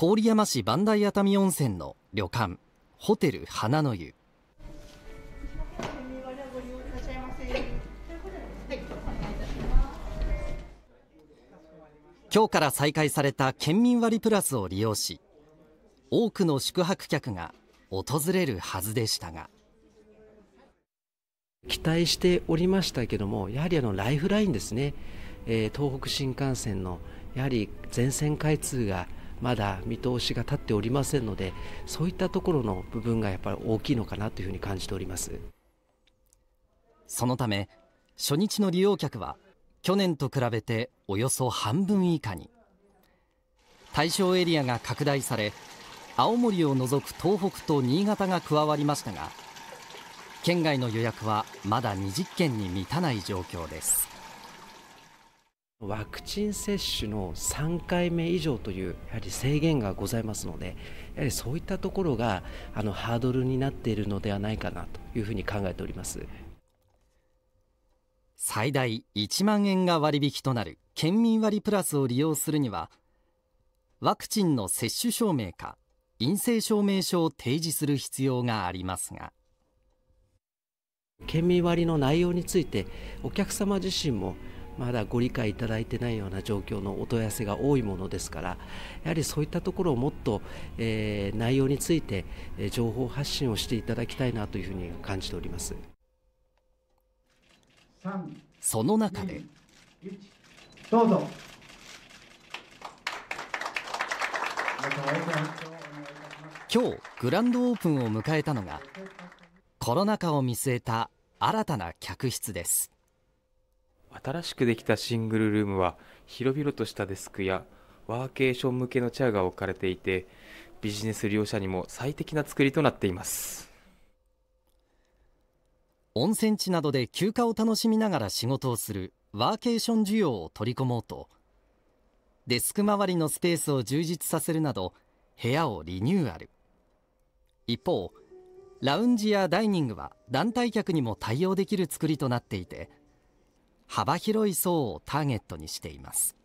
郡山市磐梯熱海温泉の旅館ホテル花の湯今日から再開された県民割プラスを利用し多くの宿泊客が訪れるはずでしたが期待しておりましたけどもやはりあのライフラインですね、えー、東北新幹線のやはり全線開通がまだ見通しが立っておりませんのでそういったところの部分がやっぱり大きいのかなというふうに感じておりますそのため初日の利用客は去年と比べておよそ半分以下に対象エリアが拡大され青森を除く東北と新潟が加わりましたが県外の予約はまだ20件に満たない状況ですワクチン接種の3回目以上というやはり制限がございますので、やはりそういったところがあのハードルになっているのではないかなというふうに考えております最大1万円が割引となる県民割プラスを利用するには、ワクチンの接種証明か陰性証明書を提示する必要がありますが。県民割の内容についてお客様自身もまだご理解いただいてないような状況のお問い合わせが多いものですからやはりそういったところをもっと、えー、内容について情報発信をしていただきたいなというふうに感じておりますその中でどうぞ今日グランドオープンを迎えたのがコロナ禍を見据えた新たな客室です新しくできたシングルルームは広々としたデスクやワーケーション向けのチェアが置かれていてビジネス利用者にも最適な作りとなっています温泉地などで休暇を楽しみながら仕事をするワーケーション需要を取り込もうとデスク周りのスペースを充実させるなど部屋をリニューアル一方ラウンジやダイニングは団体客にも対応できる作りとなっていて幅広い層をターゲットにしています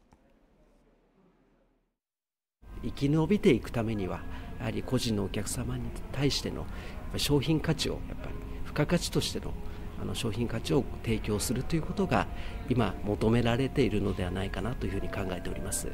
生き延びていくためにはやはり個人のお客様に対しての商品価値をやっぱり付加価値としてのあの商品価値を提供するということが今求められているのではないかなというふうに考えております。